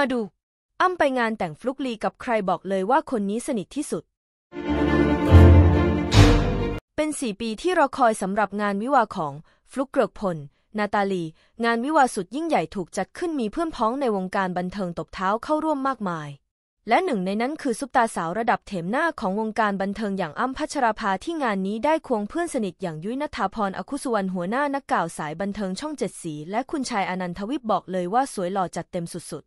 าดูอ้ำไปงานแต่งฟลุกลีกับใครบอกเลยว่าคนนี้สนิทที่สุด เป็นสี่ปีที่รอคอยสำหรับงานวิวาของฟลุกเกริกพลนาตาลี งานวิวาสุดยิ่งใหญ่ถูกจัดขึ้นมีเพื่อนพ้องในวงการบันเทิงตบเท้าเข้าร่วมมากมาย และหนึ่งในนั้นคือซุปตาสาวระดับเถมหน้าของวงการบันเทิงอย่างอ้ำพัชราภาที่งานนี้ได้ควงเพื่อนสนิทอย่างยุ้ยนัทพรอคุสวรรณ หัวหน้านักกล่าวสายบันเทิงช่องเจ็ดสีและคุณชายอนันทวิบบอกเลยว่าสวยหล่อจัดเต็มสุด